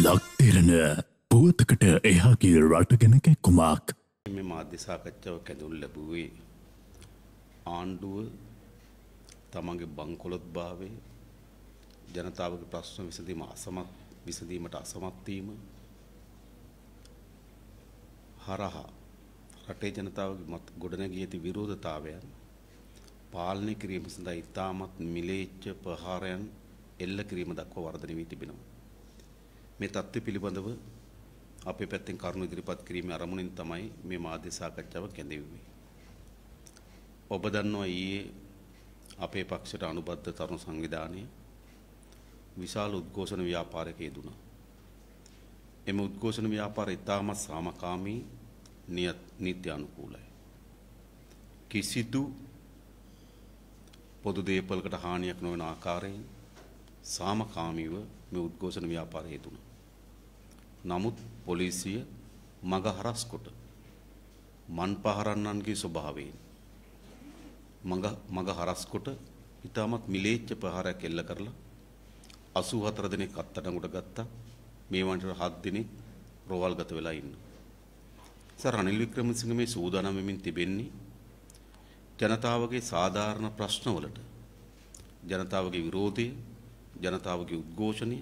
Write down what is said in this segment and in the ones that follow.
ලක්තෙරණ පුවතකට එහාගේ රටගෙන කැක්කුමක්. මෙ මාධ්‍යසාකච්ඡාව කැඳුල් ලැබුවේ ආණ්ඩුව තමන්ගේ බංකොලොත් භාවය ජනතාවගේ ප්‍රශ්න විසඳීම අසමත් විසඳීමට අසමත්වීම හරහා රටේ ජනතාවගේ මත ගොඩනැගී ඇති විරෝධතාවයන් පාලනය කිරීම සඳහා ඉතාමත් මිලේච්ඡ ප්‍රහාරයන් එල්ල කිරීම දක්වා වර්ධනය වී තිබෙනවා. මේ தත්ත්ව පිළිබඳව අපේ පැත්තෙන් කරුණු ඉදිරිපත් කිරීමේ අරමුණින් තමයි මේ මාධ්‍ය සාකච්ඡාව කැඳෙන්නේ. ඔබ දන්නවා ඊයේ අපේ පක්ෂයට අනුබද්ධ තරුණ සංවිධානය විශාල උද්ඝෝෂණ ව්‍යාපාරයක යෙදුණා. එම උද්ඝෝෂණ ව්‍යාපාරය ඉතාමත් සාමකාමී නීත්‍ය අනුකූලයි. කිසිදු පොදු දේපලකට හානියක් නොවන ආකාරයෙන් සාමකාමීව මේ උද්ඝෝෂණ ව්‍යාපාරය යෙදුණා. නමුත් පොලිසිය මග හරස් කොට මන් පහරන්නන්ගේ ස්වභාවයෙන් මග හරස් කොට ඉතාමත් මිලේච්ච ප්‍රහාරයක් එල්ල කරලා 84 දිනක් අත්අඩංගුවට ගත්තා. මේ වන්ට 7 දිනක් රෝවල්ගත වෙලා ඉන්නවා. සර් රනිල් වික්‍රමසිංහ මේ සූදානම් වෙමින් තිබෙන්නේ ජනතාවගේ සාධාරණ ප්‍රශ්නවලට ජනතාවගේ විරෝධය ජනතාවගේ උද්ඝෝෂණය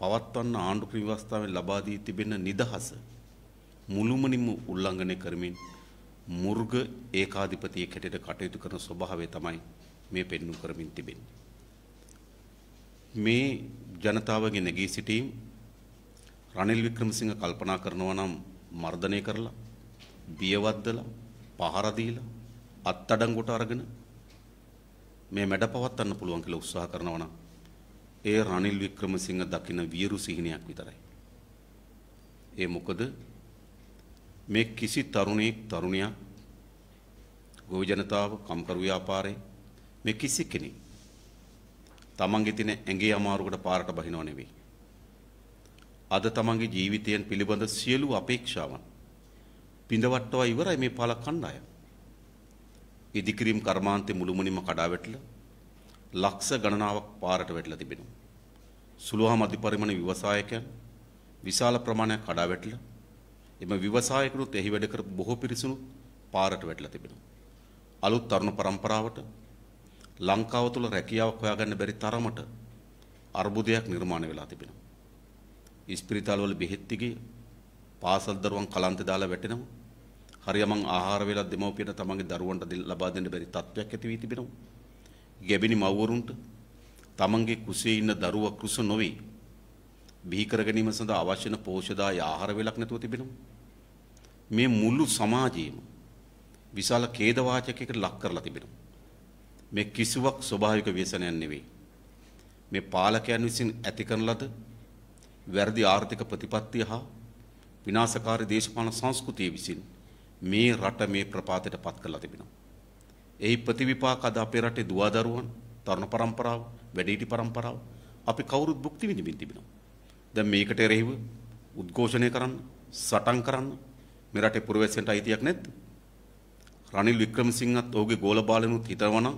පවත්වන්න ආණ්ඩු ක්‍රිවස්ථාවෙන් ලබා දී තිබෙන නිදහස මුළුමනින්ම උල්ලංඝනය කරමින් මුර්ග ඒකාධිපතිය කැටට කටයුතු කරන ස්වභාවය තමයි මේ පෙන්වු කරමින් තිබෙන්නේ. මේ ජනතාවගේ නැගී සිටීම් රනිල් වික්‍රමසිංහ කල්පනා කරනවා නම් මර්ධනය කරලා බියවද්දලා පහර දීලා අත්අඩංගුවට අරගෙන මේ මැඩ පවත්වන්න පුළුවන් කියලා උත්සාහ කරනවා නම් ඒ රනිල් වික්‍රමසිංහ දකින වියරු සිහිනයක් විතරයි. ඒ මොකද මේ කිසි තරුණයෙක් තරුණයක් ගොවි ජනතාව කම්කරු ව්‍යාපාරේ මේ කිසි කෙනෙක් තමන්ගේ තියෙන ඇඟේ අමාරුකට පාරට බහිනව නෙවෙයි. අද තමන්ගේ ජීවිතයෙන් පිළිබඳ සියලු අපේක්ෂාවන් පිඳවට්ටවා ඉවරයි මේ පාලක කණ්ඩායම. ඉදිකිරීම් කර්මාන්තේ මුළුමනින්ම කඩාවැටලා ලක්ෂ ගණනාවක් පාරට වැටලා තිබෙනවා. සුළුහා මධ්‍ය පරිමාණ ව්‍යවසායකයන් විශාල ප්‍රමාණයක් කඩා වැටලා එම ව්‍යවසායකනුත් එහි වැඩ කරපු බොහෝ පිරිසුනුත් පාරට වැටලා තිබෙනවා. අලුත් තරුණ පරම්පරාවට ලංකාව තුළ රැකියාවක් හොයාගන්න බැරි තරමට අර්බුදයක් නිර්මාණය වෙලා තිබෙනවා. ඉස්පිරිතාලවල බෙහෙත් දිගේ පාසල් දරුවන් කලන්තේ දාලා වැටෙනවා. හරියමං ආහාර වේලක් දෙමව්පියන්ට තමන්ගේ දරුවන්ට ලබා දෙන්න බැරි තත්ත්වයක් ඇති වී තිබෙනවා. ගැබිණි මව්වරුන්ට තමන්ගේ කුසේ ඉන්න දරුවා කුස නොවේ බිහි කර ගැනීම සඳහා අවශ්‍ය වන පෝෂදාය ආහාර වේලක් නැතුව තිබෙනවා. මේ මුළු සමාජයේම විශාල ඛේදවාචකයකට ලක් කරලා තිබෙනවා. මේ කිසිවක් ස්වභාවික ව්‍යසනයක් නෙවෙයි. මේ පාලකයන් විසින් ඇති කරන ලද වැරදි ආර්ථික ප්‍රතිපත්තිය හා විනාශකාරී දේශපාලන සංස්කෘතිය විසින් මේ රට මේ ප්‍රපාතයට පත් කරලා තිබෙනවා. එහි ප්‍රතිවිපාක අද අපේ රටේ දුවා දරුවන්, තරුණ පරම්පරාව, වැඩිහිටි පරම්පරාව අපි කවුරුත් භුක්ති විඳින්න තිබෙනවා. දැන් මේකට එරෙහිව උද්ඝෝෂණය කරන්න, සටන් කරන්න මේ රටේ පුරවැසියන්ට අයිතියක් නැද්ද? රනිල් වික්‍රමසිංහත් ඔහුගේ ගෝල බාලනුත් හිතවනම්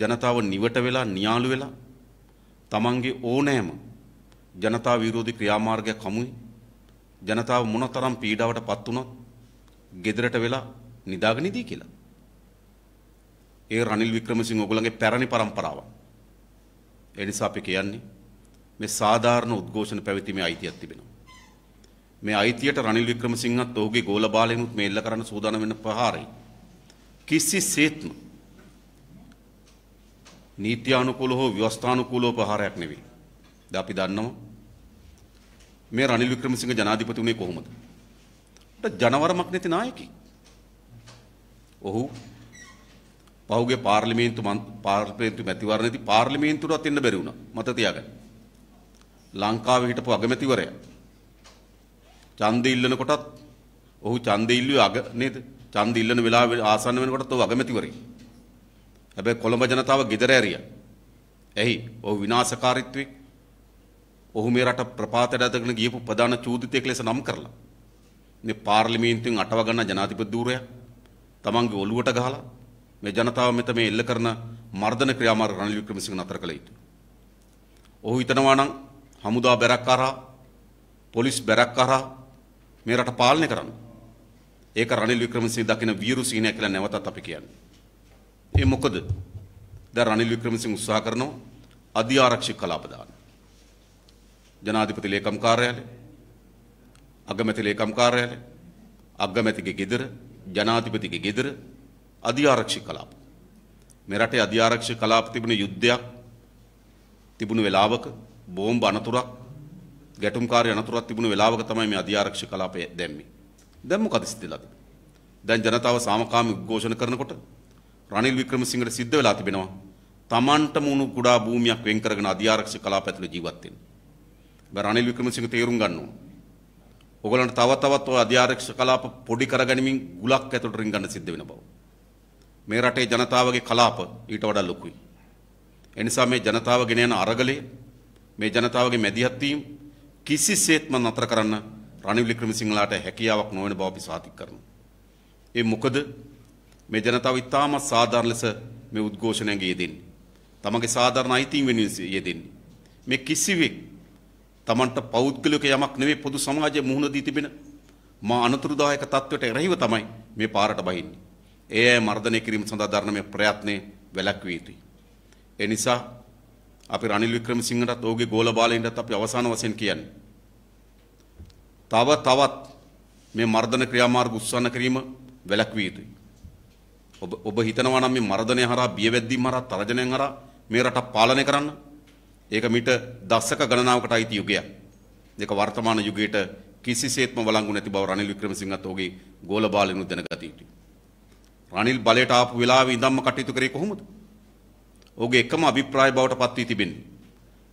ජනතාව නිවට වෙලා නියාලු වෙලා තමන්ගේ ඕනෑම ජනතා විරෝධී ක්‍රියාමාර්ගයක් හමුයි ජනතාව මොනතරම් පීඩාවට පත් වුණත් ගෙදරට වෙලා නිදාගෙන ඉදී කියලා ඒ රනිල් වික්‍රමසිංහ ඔයගොල්ලන්ගේ පැරණි પરම්පරාව. ඒ නිසා අපි කියන්නේ මේ සාධාරණ උද්ඝෝෂණ පැවැත්ීමේ අයිතියක් තිබෙනවා. මේ අයිතියට රනිල් වික්‍රමසිංහත් ඔහුගේ ගෝල බාලයනුත් මේ එල්ල කරන්න සූදානම් වෙන ප්‍රහාරය කිසිසේත්ම නීත්‍යානුකූලව හෝ ව්‍යවස්ථානුකූලව ප්‍රහාරයක් නෙවෙයි. දැන් අපි දන්නවා මේ රනිල් වික්‍රමසිංහ ජනාධිපතිුනේ කොහොමද? ජනවරමක් නැති නායකයෙක්. ඔහු පහුගේ පාර්ලිමේන්තු පාර්ලිමේන්තු මැතිවරණයේදී පාර්ලිමේන්තුවට එන්න බැරි වුණා. මත තියාගන්න. ලංකාවේ හිටපු අගමැතිවරයා ඡන්ද ඉල්ලන කොටත් ඔහු ඡන්ද ඉල්ලුවේ අග නේද? ඡන්ද ඉල්ලන වෙලාව ආසන්න වෙනකොටත් ඔහු අගමැතිවරේ. හැබැයි කොළඹ ජනතාව gedර ඇරියා. එහි ඔහු විනාශකාරීත්වේ ඔහු මේ රට ප්‍රපාතයට ඇදගෙන ගියපු ප්‍රධාන චූදිතයෙක් ලෙස නම් කරලා. මේ පාර්ලිමේන්තුවෙන් අටව ගන්න ජනාධිපති ධූරයා තමන්ගේ ඔළුවට ගහලා මේ ජනතාව මෙත මේ එල්ල කරන මර්ධන ක්‍රියාමාර්ග රනිල් වික්‍රමසිංහ නතර කළ යුතුයි. ඔහු හිතනවා නම් හමුදා බැරක් කරා පොලිස් බැරක් කරා මේ රට පාලනය කරන්න. ඒක රනිල් වික්‍රමසිංහ දකින වීරු සීනය කියලා නැවතත් අපි කියන්නේ. ඒ මොකද? දැන් රනිල් වික්‍රමසිංහ උත්සාහ කරනවා අධි ආරක්ෂක කලාප දාන්න. ජනාධිපති ලේකම් කාර්යාලය, අගමැති ලේකම් කාර්යාලය, අගමැතිගේ ගෙදර, ජනාධිපතිගේ ගෙදර අධ්‍යාරක්ෂි කලාප. මෙරටේ අධ්‍යාරක්ෂි කලාප තිබුණ යුද්ධයක් තිබුණු වෙලාවක බෝම්බ අනතුරක් ගැටුම්කාරය අනතුරක් තිබුණු වෙලාවක තමයි මේ අධ්‍යාරක්ෂි කලාපය දැම්මේ. දැන් මොකද සිද්ධලා තිබෙන්නේ? දැන් ජනතාව සාමකාමී උද්ඝෝෂණ කරනකොට රනිල් වික්‍රමසිංහට සිද්ධ වෙලා තිබෙනවා තමන්ට මුණු කුඩා භූමියක් වෙන් කරගෙන අධ්‍යාරක්ෂක කලාප ඇතුළේ ජීවත් වෙන්න. බර රනිල් වික්‍රමසිංහ තේරුම් ගන්න ඕන. ඔයගලන්ට තව තවත් ඔය අධ්‍යාරක්ෂක කලාප පොඩි කරගනිමින් ගුලක් ඇතුළට රින් ගන්න සිද්ධ වෙන බව. මේ රටේ ජනතාවගේ කලාප ඊට වඩා ලොකුයි. එනිසා මේ ජනතාව ගෙන යන අරගලය මේ ජනතාවගේ මැදිහත් වීම කිසිසේත්ම නතර කරන්න රනිල් වික්‍රමසිංහලාට හැකියාවක් නොවන බව අපි සාතික කරනවා. ඒ මොකද මේ ජනතාව ඉතාමත් සාධාරණ ලෙස මේ උද්ඝෝෂණයෙන් යෙදෙන්නේ. තමගේ සාධාරණ අයිතීන් වෙනුවෙන් යෙදෙන්නේ. මේ කිසිවෙක් තමන්ට පෞද්ගලික යමක් නෙවෙයි පොදු සමාජයේ මුහුණ දී තිබෙන මා අනතුරුදායක තත්වයට එරෙහිව තමයි මේ පාරට බහින්නේ. ඒ අය මර්ධනය කිරීම සඳහා ධර්මයේ ප්‍රයත්නේ වැළැක්විය යුතුයි. ඒ නිසා අපි රනිල් වික්‍රමසිංහටත් ඔහුගේ ගෝල බාලයෙන්ටත් අපි අවසාන වශයෙන් කියන්නේ. තව තවත් මේ මර්ධන ක්‍රියාමාර්ග උත්සන්න කිරීම වැළැක්විය යුතුයි. ඔබ ඔබ හිතනවා නම් මේ මර්ධනය හරහා බියවැද්දීම් හරහා තරජනයෙන් හරහා මේ රට පාලනය කරන්න ඒක මිට දශක ගණනාවකට අයිති යුගයක්. ඒක වර්තමාන යුගයට කිසිසේත්ම වළංගු නැති බව රනිල් වික්‍රමසිංහත් ඔහුගේ ගෝල බාලයන්ු දැනගත යුතුයි. රනිල් බලයට ආපු වෙලාවේ ඉඳන්ම කටයුතු කරේ කොහොමද? ඔහුගේ එකම අභිප්‍රාය බවට පත් වී තිබෙන්නේ.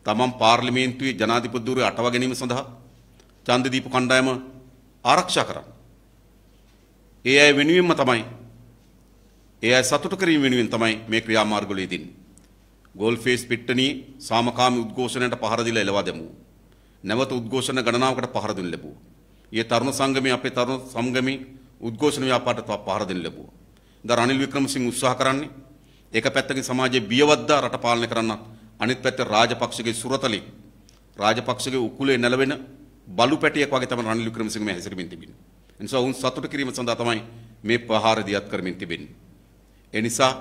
තමන් පාර්ලිමේන්තුවේ ජනාධිපතිවරු අටව ගැනීම සඳහා චන්දදීප කණ්ඩායම ආරක්ෂා කරා. ඒ අය වෙනුවෙන්ම තමයි ඒ අය සතුට කිරීම වෙනුවෙන් තමයි මේ ක්‍රියාමාර්ගවල යෙදෙන්නේ. ගෝල්ෆේස් පිට්ටනියේ සාමකාමී උද්ඝෝෂණයට පහර දීලා එළවා දැමුවා. නැවත උද්ඝෝෂණ ගණනාවකට පහර දුන් ලැබුවා. ඊයේ තරුණ සංගමයේ අපේ තරුණ සංගමයේ උද්ඝෝෂණ ව්‍යාපාරයට පහර දෙන්න ලැබුවා. ද රනිල් වික්‍රමසිංහ උත්සාහ කරන්නේ. ඒක පැත්තකින් සමාජයේ බියවද්දා රට පාලනය කරන්නත් අනිත් පැත්තේ රාජපක්ෂගේ සුරතලේ රාජපක්ෂගේ උකුලේ නැලවෙන බලු පැටියෙක් වගේ තමයි රනිල් වික්‍රමසිංහ මේ හැසිරෙමින් තිබෙන්නේ. ඒ නිසා ඔවුන් සතුට කිරීම සඳහා තමයි මේ ප්‍රහාර දියත් කරමින් තිබෙන්නේ. ඒ නිසා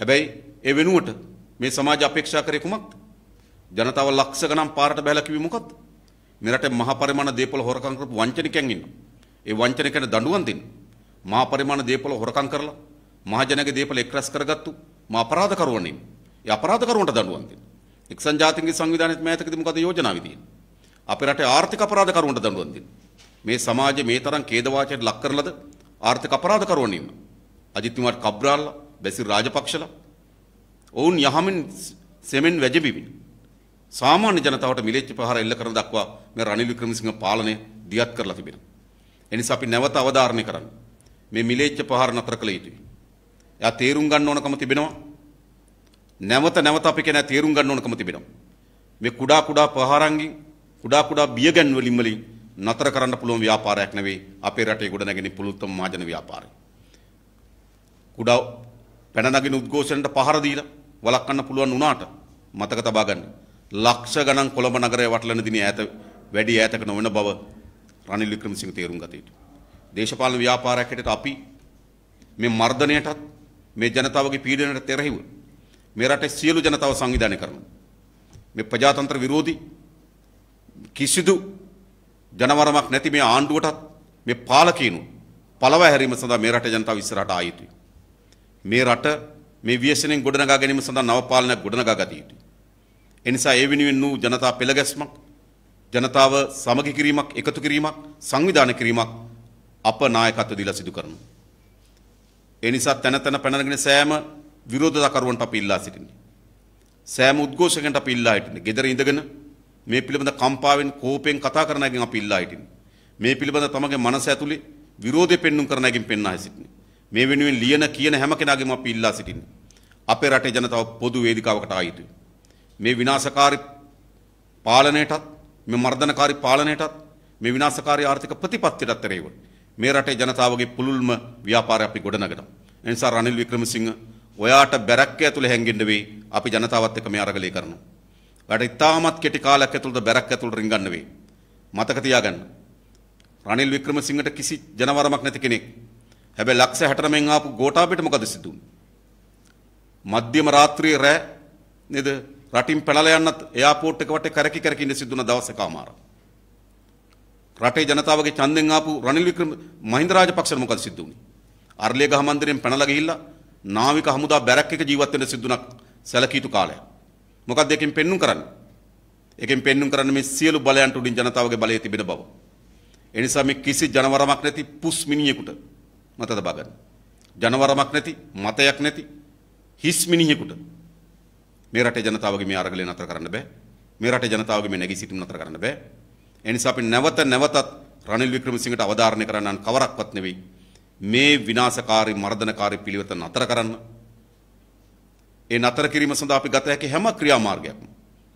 හැබැයි ඒ වෙනුවට මේ සමාජ අපේක්ෂා කරේ කුමක්ද? ජනතාව ලක්ෂ ගණන් පාරට බැලලා කිව්වේ මොකද්ද? මෙරට මහ පරිමාණ දේපල හොරකම් කරපු වංචනිකයන් ඉන්නවා. ඒ වංචනිකයන්ට දඬුවම් දෙන්න. මා පරිමාණ දේපල හොරකම් කරලා මහජනගේ දේපල එක්රැස් කරගත්තු මා අපරාධකරුවනේ. ඒ අපරාධකරුවන්ට දඬුවම් දෙන්න. එක්සත් ජාතීන්ගේ සංවිධානයේත් මෑතකදී මොකද යෝජනාවේ තියෙන්නේ? අපේ රටේ ආර්ථික අපරාධකරුවන්ට දඬුවම් දෙන්න. මේ සමාජයේ මේ තරම් ඛේදවාචයට ලක් කරලද ආර්ථික අපරාධකරුවන් ඉන්න. අජිත් කුමාර් කබ්‍රාල්ලා, බැසිල් රාජපක්ෂලා ඔවුන් යහමින් සෙමෙන් වැජබිමින් සාමාන්‍ය ජනතාවට මිලේච්ච ප්‍රහාර එල්ල කරන දක්වා මේ රනිල් වික්‍රමසිංහ පාලනය දියත් කරලා තිබෙනවා. එනිසා අපි නැවත අවධාරණය කරන්නේ මේ මිලේච්ඡ ප්‍රහාර නතර කළ යුතුයි. එයා තේරුම් ගන්න ඕනකම තිබෙනවා. නැවත නැවත අපි කෙනා තේරුම් ගන්න ඕනකම තිබෙනවා. මේ කුඩා කුඩා ප්‍රහාරංගින් කුඩා කුඩා බියගැන් වලින් වලින් නතර කරන්න පුළුවන් ව්‍යාපාරයක් නෙවෙයි අපේ රටේ ගොඩනැගෙන පුළුත්තම මාජන ව්‍යාපාරය. කුඩා පැනනගින උද්ඝෝෂණයට පහර දීලා වළක්වන්න පුළුවන් වුණාට මතක තබා ගන්න. ලක්ෂ ගණන් කොළඹ නගරය වටලන දිනේ ඈත වැඩි ඈතක නොවන බව රනිල් වික්‍රමසිංහ තේරුම් ගත යුතුයි. දේශපාලන ව්‍යාපාරයක් හැටියට අපි මේ මර්ධනයටත් මේ ජනතාවගේ පීඩනයට තෙරහිව මේ රටේ සියලු ජනතාව සංවිධානය කරනවා. මේ ප්‍රජාතන්ත්‍ර විරෝධී කිසිදු ජනවරමක් නැති මේ ආණ්ඩුවටත් මේ පාලකීනු පළව හැරීම සඳහා මේ රට ජනතාව ඉස්සරහට ආ යුතුයි. මේ රට මේ ව්‍යසනයෙන් ගොඩනගා ගැනීම සඳහා නව පාලනයක් ගොඩනගා ගත යුතුයි. ඒ නිසා ඒ වෙනුවෙන් වූ ජනතා පෙළ ගැස්මක් ජනතාව සමගි කිරීමක් එකතු කිරීමක් සංවිධානය කිරීමක් අප නායකත්ව දීලා සිදු කරනවා. ඒ නිසා තන තන පැනගෙන සෑම විරෝධතාකරුවන්ට අපි ඉල්ලා සිටින්නේ. සෑම උද්ඝෝෂකයන්ට අපි ඉල්ලා සිටින්නේ. gedara ඉඳගෙන මේ පිළිබඳ කම්පාවෙන් කෝපයෙන් කතා කරන අයගෙන් අපි ඉල්ලා සිටින්නේ. මේ පිළිබඳ තමගේ මනස ඇතුලේ විරෝධය පෙන්눔 කරන අයගෙන් පෙන්නා සිටින්නේ. මේ වෙනුවෙන් ලියන කියන හැම කෙනාගේම අපි ඉල්ලා සිටින්නේ. අපේ රටේ ජනතාව පොදු වේදිකාවකට ආ යුතුයි. මේ විනාශකාරී පාලනයටත් මේ මර්ධනකාරී පාලනයටත් මේ විනාශකාරී ආර්ථික ප්‍රතිපත්තියටත් එරෙහිව මේ රටේ ජනතාවගේ පුළුල්ම ව්‍යාපාරය අපි ගොඩනගනවා. ඒ නිසා රනිල් වික්‍රමසිංහ ඔයාට බැරක්ක ඇතුලේ හැංගෙන්න වෙයි. අපි ජනතාවත් එක්ක මේ අරගලේ කරනවා. ඔයාට ඉතාමත් කෙටි කාලයක් ඇතුළත බැරක්ක ඇතුළට රිංගන්න වෙයි. මතක තියාගන්න. රනිල් වික්‍රමසිංහට කිසි ජනවරමක් නැති කෙනෙක්. හැබැයි ලක්ෂ 69න් ආපු ගෝඨාභයට මොකද සිද්ධ වුනේ? මධ්‍යම රාත්‍රියේ රෑ නේද? රටින් පැනලා යන්නත් එයාපෝට් එක වටේ කරකි කරකි ඉඳ සිද්ධ වුණ දවසක ආමාරා. රටේ ජනතාවගේ ඡන්දෙන් ආපු රනිල් වික්‍රම මහින්ද රාජපක්ෂට මොකද සිද්ධ වුනේ? අර්ලේගහ මන්දිරයෙන් පැනලා ගිහිල්ලා නාවික හමුදා බැරක් එක ජීවත් වෙන්න සිද්ධුණක් සැලකීතු කාලයක්. මොකද එකෙන් පෙන්눔 කරන්නේ? එකෙන් පෙන්눔 කරන්නේ මේ සියලු බලයන්ට උඩින් ජනතාවගේ බලය තිබෙන බව. ඒ නිසා මේ කිසි ජනවරමක් නැති පුස් මිනිහෙකුට මතද බගන්න. ජනවරමක් නැති මතයක් නැති හිස් මිනිහෙකුට මේ රටේ ජනතාවගේ මේ අරගලය නතර කරන්න බෑ. මේ රටේ ජනතාවගේ මේ නැගී සිටීම නතර කරන්න බෑ. එනිසා අපි නැවත නැවතත් රනිල් වික්‍රමසිංහට අවධාරණය කරන්න කවරක්වත් නෙවෙයි. මේ විනාශකාරී මර්ධනකාරී පිළිවෙත නතර කරන්න. ඒ නතර කිරීම සඳහා අපි ගත හැකි හැම ක්‍රියාමාර්ගයක්ම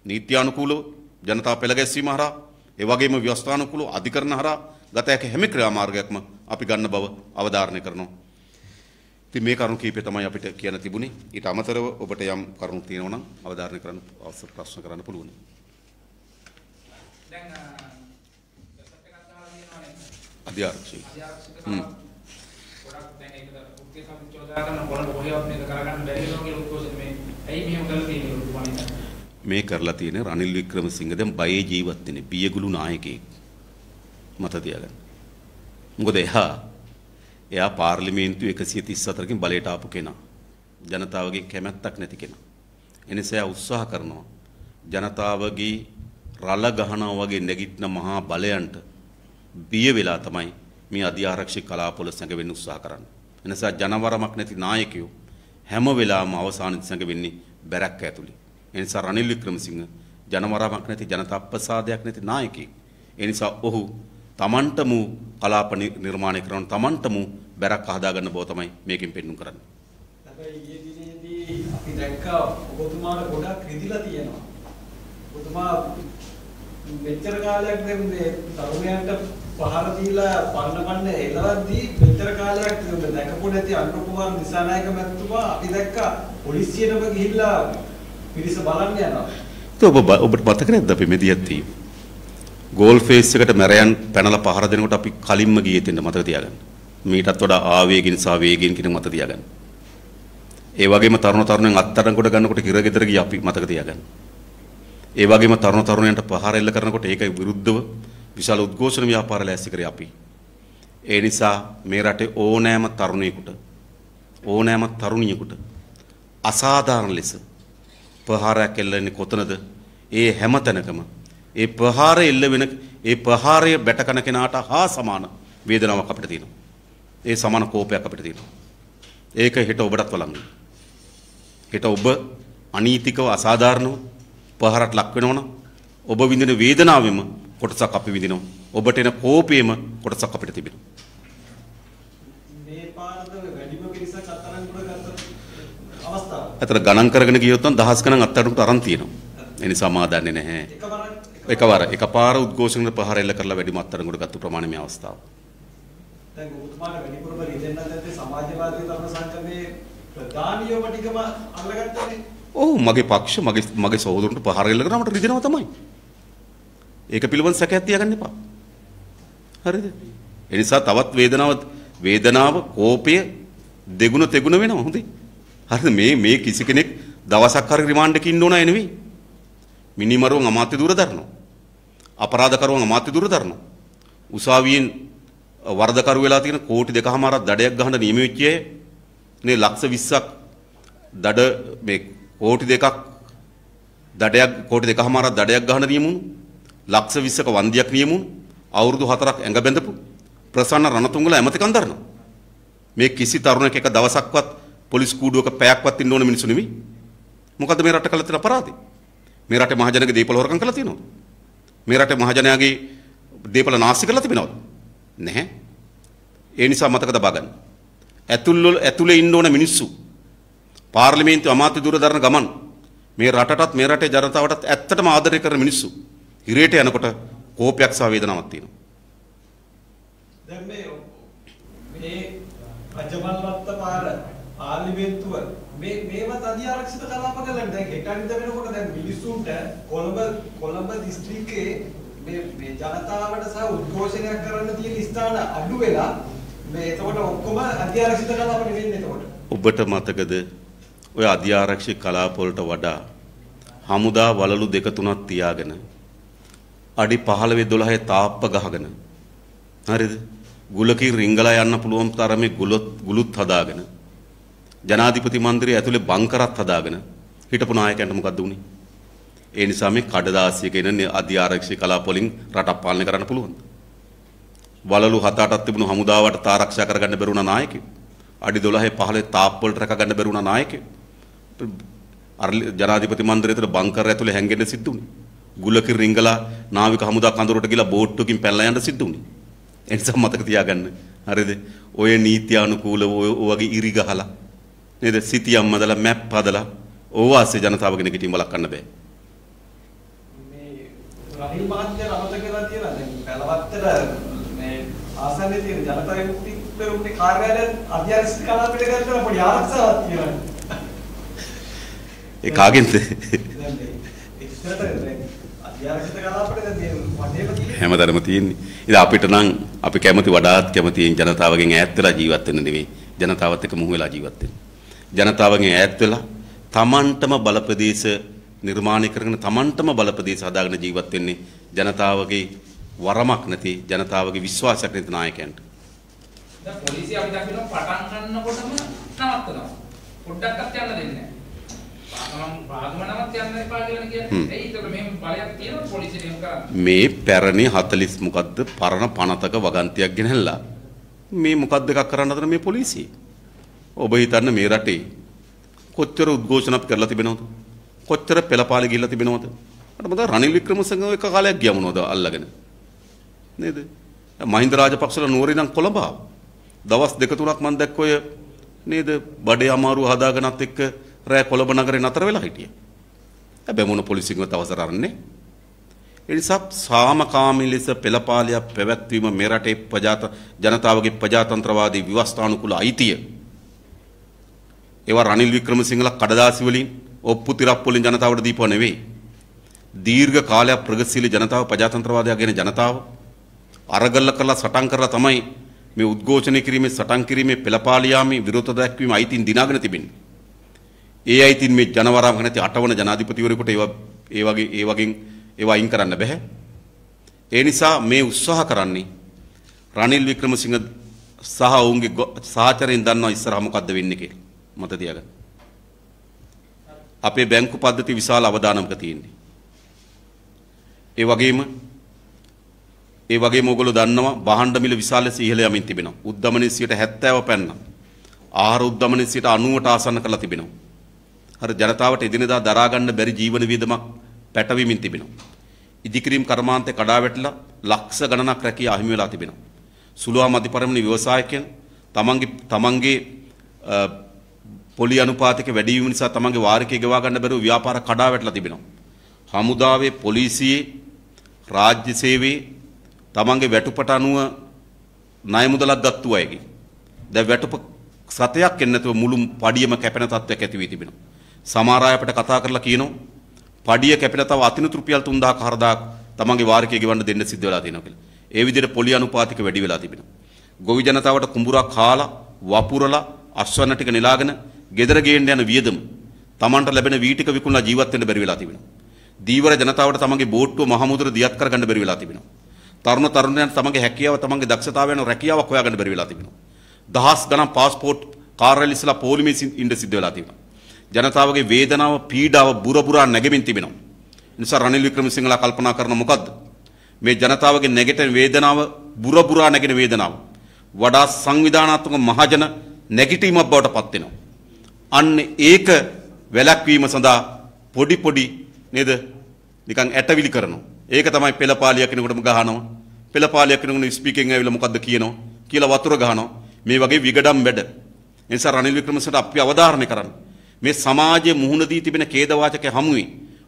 නීත්‍යානුකූලව ජනතා පෙළ ගැස්වීම හරහා ඒ වගේම ව්‍යවස්ථානුකූලව අධිකරණ හරහා ගත හැකි හැම ක්‍රියාමාර්ගයක්ම අපි ගන්න බව අවධාරණය කරනවා. ඉතින් මේ කරුණු කීපය තමයි අපිට කියන්න තිබුණේ. ඊට අමතරව ඔබට යම් කරුණු තියෙනවා නම් අවධාරණය කරන්න අවශ්‍ය ප්‍රශ්න කරන්න පුළුවන්. දැන් අධ්‍යාරක්ෂක. හ්ම්. ගොඩක් දැන් ඒක උත්තේ සම්චෝදා කරන කොළඹ කොහෙවත් මේක කරගන්න බැරි වෙනවා කියලා උද්ඝෝෂණ මේ ඇයි මෙහෙම කරලා තියෙන්නේ රූපවාහිනියට? මේ කරලා තියෙන රනිල් වික්‍රමසිංහ දැන් බයේ ජීවත් වෙන පියගුළු නායකයෙක් මත තියාගන්න. මොකද එහා එයා පාර්ලිමේන්තු 134කින් බලයට ආපු කෙනා. ජනතාවගේ කැමැත්තක් නැති කෙනා. එනිසා එයා උත්සාහ කරනවා ජනතාවගේ රළ ගහනවා වගේ නැගිටින මහා බලයන්ට බිය වෙලා තමයි මේ අධ්‍යාරක්ෂක කලාපවල සැඟවෙන්න උත්සාහ කරන්නේ. එනිසා ජනවරමක් නැති නායකයෝ හැම වෙලාවම අවසානයේ සැඟවෙන්නේ බැරක් ඇතුලේ. එනිසා රනිල් වික්‍රමසිංහ ජනවරමක් නැති ජනතා ප්‍රසාදයක් නැති නායකයෙක්. එනිසා ඔහු තමන්ටම කලාප නිර්මාණය කරන තමන්ටම බැරක් හදාගන්න බව තමයි මේකෙන් පෙන්වු කරන්නේ. හැබැයි ඊයේ දිනේදී අපි දැක්කා ඔබතුමාට ගොඩක් රිදිලා තියෙනවා. ඔබතුමා මෙච්චර කාලයක් දැන් මේ තරුණයන්ට පහර දීලා පන්න පන්න එලවද්දී මෙච්චර කාලයක් දැකපු නැති අනුර කුමාර දිසානායක මැතිතුමා අපි දැක්කා පොලිසියටම ගිහිල්ලා පිරිස බලන්න යනවා. ඒක ඔබ ඔබට මතක නැද්ද අපි මෙදියද්දී? ගෝල් ෆේස් එකට මැරයන් පැනලා පහර දෙනකොට අපි කලින්ම ගියේ තෙන්න මතක තියාගන්න. මීටත් වඩා ආවේගෙන් සහ වේගෙන් කියන මතක තියාගන්න. ඒ වගේම තරුණ තරුණයන් අත්අඩංගුවට ගන්නකොට කිරගෙදර ගිය අපි මතක තියාගන්න. ඒ වගේම තරුණ තරුණයන්ට පහර එල්ල කරනකොට ඒකයි විරුද්ධව විශාල උද්ඝෝෂණ ව්‍යාපාර ලෑස්ති කරේ අපි. ඒ නිසා මේ රටේ ඕනෑම තරුණයෙකුට ඕනෑම තරුණියෙකුට අසාධාරණ ලෙස ප්‍රහාරයක් එල්ලෙන්නේ කොතනද? ඒ හැම තැනකම ඒ ප්‍රහාරය එල්ල වෙන ඒ ප්‍රහාරය බැටකන කෙනාට හා සමාන වේදනාවක් අපිට තියෙනවා. ඒ සමාන කෝපයක් අපිට තියෙනවා. ඒක හෙට ඔබටත් වළංගුයි. හෙට ඔබ අනීතිකව අසාධාරණව පහරට ලක් වෙනවනම් ඔබ විඳින වේදනාවෙම කොටසක් අපි විඳිනවා. ඔබට එන කෝපයේම කොටසක් අපිට තිබෙනවා. මේ පාඩක වැඩිම පිරිසක් අත්තරන් කොට ගත්ත අවස්ථාව. අතර ගණන් කරගෙන ගියොත් නම් දහස් ගණන් අත්තරන්ට අරන් තියෙනවා. ඒ නිසා මා දන්නේ නැහැ. එකවර එකපාර උද්ඝෝෂණ ප්‍රහාර එල්ල කරලා වැඩිම අත්තරන් කොට ගත්ත ප්‍රමාණය මේ අවස්ථාව. දැන් ඔබතුමාට වැඩිපුරම රිදෙන්නත් ඇත්තේ සමාජවාදී තරුණ සංගමේ ප්‍රධානියෝම ටිකම අල්ලගත්තනේ. ඔව් මගේ පක්ෂ මගේ මගේ සහෝදරන්ට පහර එල්ල කරාමට රිදෙනවා තමයි. ඒක පිළිබඳ සැකයක් තියාගන්න එපා. හරිද? ඒ නිසා තවත් වේදනාව වේදනාව කෝපය දෙගුණ තෙගුණ වෙනවා හොඳයි. හරිද මේ මේ කිසි කෙනෙක් දවසක් හරි රිමාන්ඩ් එකේ ඉන්න ඕන නෙවෙයි. මිනිමරුවන් අමාත්‍ය දුර දරනවා. අපරාධකරුවන් අමාත්‍ය දුර දරනවා. උසාවියෙන් වරදකරු වෙලා තියෙන කෝටි දෙකමාරක් දඩයක් ගහන නියම වෙච්ච අය නේ ලක්ෂ 20ක් දඩ මේ කෝටි දෙකක් දඩයක් කෝටි දෙකමාරක් දඩයක් ගහන නියමුණු ලක්ෂ 20ක වන්දියක් නියමුණු අවුරුදු 4ක් ඇඟ බැඳපු ප්‍රසන්න රණතුංගල ඇමතිකම් දරනවා මේ කිසි තරුණයෙක් එක දවසක්වත් පොලිස් කූඩුවක පැයක්වත් ඉන්න ඕන මිනිසු නෙමෙයි මොකද මේ රට කළ තියෙන අපරාධය මේ රටේ මහජනගේ දීපල හොරකම් කළා තියෙනවද මේ රටේ මහජනයාගේ දීපල නාස්ති කරලා තිබෙනවද නැහැ ඒ නිසා මතක තබා ගන්න ඇතුළේ ඇතුළේ ඉන්න ඕන මිනිස්සු පාර්ලිමේන්තු අමාත්‍ය දුර දරන ගමන් මේ රටටත් මේ රටේ ජනතාවටත් ඇත්තටම ආදරය කරන මිනිස්සු හිරේට යනකොට කෝපයක් සහ වේදනාවක් තියෙනවා. දැන් මේ මේ රජමල්වත්ත පාර පාර්ලිමේන්තුව මේ මේවත් අධිආරක්ෂිත කලාප කරලා දැන් හෙටන් ඉඳ වෙනකොට දැන් මිනිස්සුන්ට කොළඹ කොළඹ දිස්ත්‍රික්කයේ මේ මේ ජනතාවට සහ උද්ඝෝෂණයක් කරන්න තියෙන ස්ථාන අඩු වෙලා මේ එතකොට ඔක්කොම අධිආරක්ෂිත කලාප නෙවෙන්නේ එතකොට ඔබට මතකද ඔය අධ්‍යාරක්ෂක කලාපවලට වඩා හමුදා වලලු දෙක තුනක් තියාගෙන අඩි 15 12 තාප්ප ගහගෙන හරිද ගුලකින් රිංගලා යන්න පුළුවන් තරමේ ගුලොත් ගුලුත් හදාගෙන ජනාධිපති මන්දිරය ඇතුලේ බංකරත් හදාගෙන හිටපු නායකයන්ට මොකද්ද වුනේ ඒ නිසා මේ කඩදාසියක එන අධිආරක්ෂක කලාප වලින් රටක් පාලනය කරන්න පුළුවන් වලලු හත අටක් තිබුණු හමුදාවට තාරක්ෂා කරගන්න බැරුණා නායකයෙක් අඩි 12 15 තාප්ප වලට රැක ගන්න බැරුණා නායකයෙක් අර ජනාධිපති මන්දිරයේතර බංකර් ඇතුලේ හැංගෙන්න සිද්ධ වුණේ. ගුලකින් රිංගලා නාවික හමුදා කඳුරට ගිහලා බෝට්ටුවකින් පැනලා යන්න සිද්ධ වුණේ. ඒ නිසා මතක තියාගන්න. හරිද? ඔය නීත්‍යානුකූලව ඔය වගේ ඉරි ගහලා නේද? සිතියම් මදලා මැප් හදලා ඕවාසේ ජනතාවගෙන කිටින් බලකන්න බෑ. මේ රහිල් මහත්තයා රමත කරලා තියලා දැන් පැලවත්තර මේ ආසන්නයේ තියෙන ජනතා විමුක්ති පෙරමුණේ කාර්යාලය අධ්‍යක්ෂ කලාපයට ගත්තම පොඩි ආරක්ෂාවක් තියෙනවා. ඒ කාගෙන්ද? හැමදාම තියෙන්නේ. ඉතින් අපිට නම් අපි කැමති වඩාත් කැමතියෙන් ජනතාවගෙන් ඈත් වෙලා ජීවත් වෙන්න නෙවෙයි. ජනතාවත් එක්ක මුහු වෙලා ජීවත් වෙන්න. ජනතාවගෙන් ඈත් වෙලා තමන්ටම බලපදේශ නිර්මාණය කරගෙන තමන්ටම බලපදේශ හදාගෙන ජීවත් වෙන්නේ ජනතාවගේ වරමක් නැති ජනතාවගේ විශ්වාසයක් නැති නායකයන්ට. දැන් පොලිසිය අපි දකින්න පටන් ගන්නකොටම නවත්තනවා. පොඩ්ඩක්වත් යන්න දෙන්නේ නැහැ. මේ පැරණි 40 මොකද්ද පරණ පනතක වගන්තියක් ගෙනහැල්ලා මේ මොකද්ද එකක් කරන්න හදන මේ පොලිසිය ඔබ හිතන්න මේ රටේ කොච්චර උද්ඝෝෂණත් කරලා තිබෙනවද කොච්චර පෙළපාලි ගිහිල්ලා තිබෙනවද මට මතක රනිල් වික්‍රමසිංහ එක කාලයක් ගියා මොනවද අල්ලගෙන නේද මහින්ද රාජපක්ෂලා නුවරින් නම් කොළඹ දවස් දෙක තුනක් මම දැක්ක ඔය නේද බඩේ අමාරුව හදාගෙනත් එක්ක රෑ කොළඹ නගරේ නතර වෙලා හිටියේ. හැබැයි මොන පොලිසියකින්වත් අවසර අරන්නේ. ඒ නිසා සාමකාමී ලෙස පෙළපාලියක් පැවැත්වීම මේ රටේ ප්‍රජාත ජනතාවගේ ප්‍රජාතන්ත්‍රවාදී විවස්ථානුකූල අයිතිය. ඒවා රනිල් වික්‍රමසිංහල කඩදාසි වලින් ඔප්පු තිරප් වලින් ජනතාවට දීපුව නෙවෙයි. දීර්ඝ කාලයක් ප්‍රගතිශීලී ජනතාව ප්‍රජාතන්ත්‍රවාදය ගැන ජනතාව අරගල්ල කරලා සටන් කරලා තමයි මේ උද්ඝෝෂණය කිරීමේ සටන් කිරීමේ පෙළපාලියාමේ විරෝධ දක්වීම අයිතින් දිනාගෙන තිබෙන්නේ. ඒ අයිතින් මේ ජනවරාම නැති අටවන ජනාධිපතිවරයෙකුට ඒවා ඒ වගේ ඒ වගේ ඒවා අයින් කරන්න බෑ. ඒ නිසා මේ උත්සාහ කරන්නේ රනිල් වික්‍රමසිංහ සහ ඔවුන්ගේ සහචරයන් දන්නවා ඉස්සරහ මොකද්ද වෙන්නේ කියලා මත තියාගන්න. අපේ බැංකු පද්ධති විශාල අවදානමක තියෙන්නේ. ඒ වගේම ඒ වගේ මොගොල්ලෝ දන්නවා බහණ්ඩ මිල විශාල ලෙස ඉහළ යමින් තිබෙනවා. උද්දමනයේ 70% පැන්නා. ආහාර උද්දමනයේ 90ට ආසන්න කරලා තිබෙනවා. අර ජනතාවට එදිනෙදා දරා ගන්න බැරි ජීවන වියදමක් පැටවීමින් තිබෙනවා. ඉදිකිරීම් කර්මාන්තේ කඩා වැටලා ලක්ෂ ගණනක් රැකියා අහිමි වෙලා තිබෙනවා. සුළුවා මධිපරමණ ව්‍යවසායකයන් තමන්ගේ තමන්ගේ පොලි අනුපාතයක වැඩි වීම නිසා තමන්ගේ වාරිකය ගෙවා ගන්න බැරුව ව්‍යාපාර කඩා වැටලා තිබෙනවා. හමුදාවේ පොලිසියේ රාජ්‍ය සේවයේ තමන්ගේ වැටුපට අනුව ණය මුදලක් ගත්තු අයගේ දැන් වැටුප සතයක් එන්නේ නැතුව මුළු පඩියම කැපෙන තත්ත්වයක් ඇති වී තිබෙනවා. සමහර අය අපිට කතා කරලා කියනවා පඩිය කැපිලා තව අතිනුත් රුපියල් 3000ක් 4000ක් තමන්ගේ වාර්කයේ ගෙවන්න දෙන්න සිද්ධ වෙලා තියෙනවා කියලා. ඒ විදිහට පොලි අනුපාතික වැඩි වෙලා තිබෙනවා. ගොවි ජනතාවට කුඹුරක් කාලා වපුරලා අස්වැන්න ටික නෙලාගෙන ගෙදර ගේන්න යන වියදම තමන්ට ලැබෙන වී ටික විකුණලා ජීවත් වෙන්න බැරි වෙලා තිබෙනවා. දීවර ජනතාවට තමන්ගේ බෝට්ටුව මහමුදුර දියත් කරගන්න බැරි වෙලා තිබෙනවා. තරුණ තරුණයන් තමන්ගේ හැකියාව තමන්ගේ දක්ෂතාවයන් රැකියාවක් හොයාගන්න බැරි වෙලා තිබෙනවා. දහස් ගණන් પાස්පෝර්ට් කාර්යාල ඉස්සලා පොලිමේ ඉන්න සිද්ධ වෙලා තිබෙනවා. ජනතාවගේ වේදනාව පීඩාව බුරබුරා නැගෙමින් තිබෙනවා. නිසා රනිල් වික්‍රමසිංහලා කල්පනා කරන මොකද්ද? මේ ජනතාවගේ නැගිටින වේදනාව බුරබුරා නැගෙන වේදනාව වඩා සංවිධානාත්මක මහජන නැගිටීමක් බවට පත් වෙනවා. අන්න ඒක වැළැක්වීම සඳහා පොඩි පොඩි නේද නිකන් ඇටවිලි කරනවා. ඒක තමයි පෙළපාලිය කෙනෙකුටම ගහනවා. පෙළපාලිය කෙනෙකුට ස්පීකින් ඇවිල්ලා මොකද්ද කියනවා කියලා වතුර ගහනවා. මේ වගේ විගඩම් වැඩ. ඒ නිසා රනිල් වික්‍රමසිංහට අපි අවධාරණය කරන්නේ මේ සමාජයේ මුහුණ දී තිබෙන ඛේදවාචක හමුවේ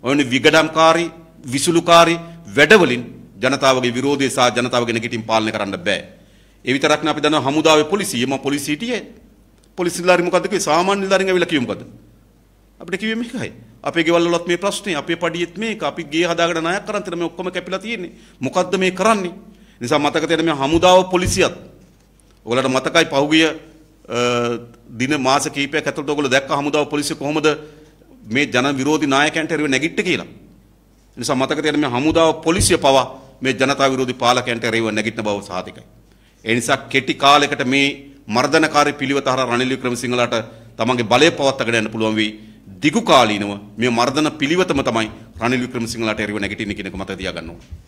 ඔයනි විගඩම්කාරී විසුළුකාරී වැඩවලින් ජනතාවගේ විරෝධය සහ ජනතාවගේ නැගිටින් පාලනය කරන්න බෑ. ඒ විතරක් නෙවෙයි අපි දන්නවා හමුදාවේ පොලිසිය මම පොලිසියටියේ පොලිසිලාරි මොකද්ද කිව්වේ සාමාන්‍ය නිලධාරීන් ඇවිල්ලා කිව්ව මොකද්ද? අපිට කිව්වේ මේකයි. අපේ ගෙවල් වලත් මේ ප්‍රශ්නේ, අපේ පඩියෙත් මේක, අපි ගේ හදාගෙන ණයක් කරන් තියෙන මේ ඔක්කොම කැපිලා තියෙන්නේ. මොකද්ද මේ කරන්නේ? නිසා මතක තියාගන්න මේ හමුදාව පොලිසියත් ඔයාලට මතකයි පහුගිය දින මාස කීපයක් ඇතුළත ඔයගොල්ලෝ දැක්ක හමුදාව පොලිසිය කොහොමද මේ ජන විරෝධී නායකයන්ට එරෙහිව නැගිට්ටේ කියලා. ඒ නිසා මතක තියාගන්න මේ හමුදාව පොලිසිය පවා මේ ජනතා විරෝධී පාලකයන්ට එරෙහිව නැගිටන බව සාතිකයි. ඒ නිසා කෙටි කාලයකට මේ මර්ධනකාරී පිළිවෙත හරහා රනිල් වික්‍රමසිංහලාට තමන්ගේ බලය පවත්වාගෙන යන්න පුළුවන් වෙයි. දිගු කාලීනව මේ මර්ධන පිළිවෙතම තමයි රනිල් වික්‍රමසිංහලාට එරෙහිව නැගිටින්නේ කියන එක මතක තියාගන්න ඕනේ.